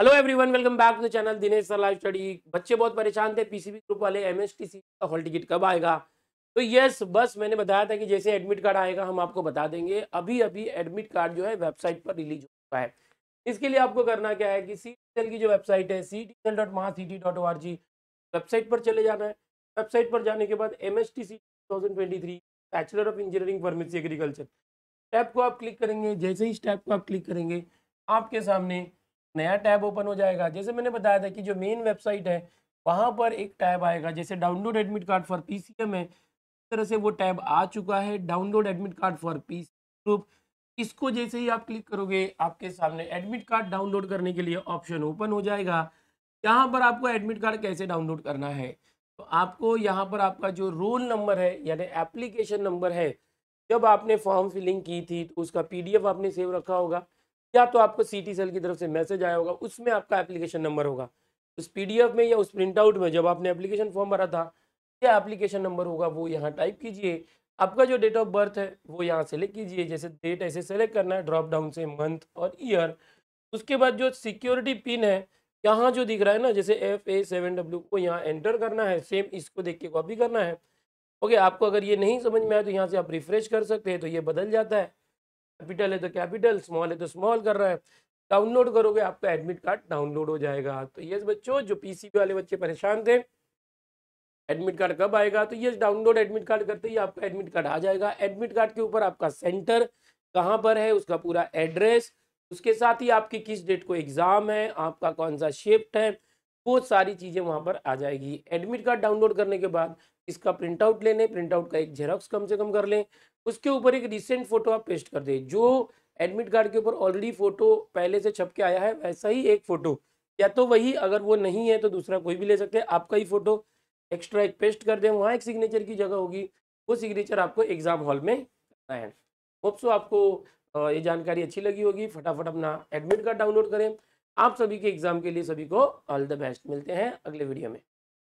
hello everyone welcome back to the channel Dinesh sir live study बच्चे बहुत परेशान थे पीसीबी ग्रुप वाले एमएसटीसी का हॉल टिकट कब आएगा तो यस बस मैंने बताया था कि जैसे एडमिट कार्ड आएगा हम आपको बता देंगे अभी अभी एडमिट कार्ड जो है वेबसाइट पर रिलीज हो चुका है इसके लिए आपको करना क्या है कि सी की जो वेबसाइट है C T L dot C T dot O R G website पर चले जाना है वेबसाइट पर जाने के बाद M S T C two thousand twenty three bachelor of engineering pharmacy agriculture step को आप क्लिक करेंगे जैसे ही स्टैप को आप क्लिक करेंगे आपके सामने नया टैब ओपन हो जाएगा जैसे मैंने बताया था कि जो मेन वेबसाइट है वहाँ पर एक टैब आएगा जैसे download admit card for P C है इस तरह से वो टैब आ चुका है download admit card for P group इसको जैसे ही आप क्लिक करोगे आपके सामने एडमिट कार्ड डाउनलोड करने के लिए ऑप्शन ओपन हो जाएगा यहाँ पर आपको एडमिट कार्ड कैसे डाउनलोड करना है तो आपको यहाँ पर आपका जो रोल नंबर है यानी एप्लीकेशन नंबर है जब आपने फॉर्म फिलिंग की थी तो उसका पीडीएफ आपने सेव रखा होगा या तो आपको सी टी सेल की तरफ से मैसेज आया होगा उसमें आपका एप्लीकेशन नंबर होगा उस एफ में या उस प्रिंट आउट में जब आपने एप्लीकेशन फॉर्म भरा था या एप्लीकेशन नंबर होगा वो यहाँ टाइप कीजिए आपका जो डेट ऑफ बर्थ है वो यहाँ सेलेक्ट कीजिए जैसे डेट ऐसे सेलेक्ट करना है ड्रॉप डाउन से मंथ और ईयर उसके बाद जो सिक्योरिटी पिन है यहाँ जो दिख रहा है ना जैसे एफ ए सेवन डब्ल्यू को यहाँ एंटर करना है सेम इसको देख के कॉपी करना है ओके आपको अगर ये नहीं समझ में आए तो यहाँ से आप रिफ्रेश कर सकते हैं तो ये बदल जाता है कैपिटल है तो कैपिटल स्मॉल है तो स्मॉल कर रहा है डाउनलोड करोगे आपका एडमिट कार्ड डाउनलोड हो जाएगा तो ये बच्चों जो पी वाले बच्चे परेशान थे एडमिट कार्ड कब आएगा तो ये डाउनलोड एडमिट कार्ड करते ही आपका एडमिट कार्ड आ जाएगा एडमिट कार्ड के ऊपर आपका सेंटर कहाँ पर है उसका पूरा एड्रेस उसके साथ ही आपकी किस डेट को एग्ज़ाम है आपका कौन सा शिफ्ट है वो सारी चीज़ें वहाँ पर आ जाएगी एडमिट कार्ड डाउनलोड करने के बाद इसका प्रिंट आउट ले लें प्रिंट आउट का एक जेरोक्स कम से कम कर लें उसके ऊपर एक रिसेंट फोटो आप पेस्ट कर दें जो एडमिट कार्ड के ऊपर ऑलरेडी फोटो पहले से छप के आया है वैसा ही एक फ़ोटो या तो वही अगर वो नहीं है तो दूसरा कोई भी ले सकते हैं आपका ही फ़ोटो एक्स्ट्रा एक पेस्ट कर दें वहाँ एक सिग्नेचर की जगह होगी वो सिग्नेचर आपको एग्ज़ाम हॉल में करना है होप्सो आपको ये जानकारी अच्छी लगी होगी फटाफट अपना एडमिट कार्ड डाउनलोड करें आप सभी के एग्जाम के लिए सभी को ऑल द बेस्ट मिलते हैं अगले वीडियो में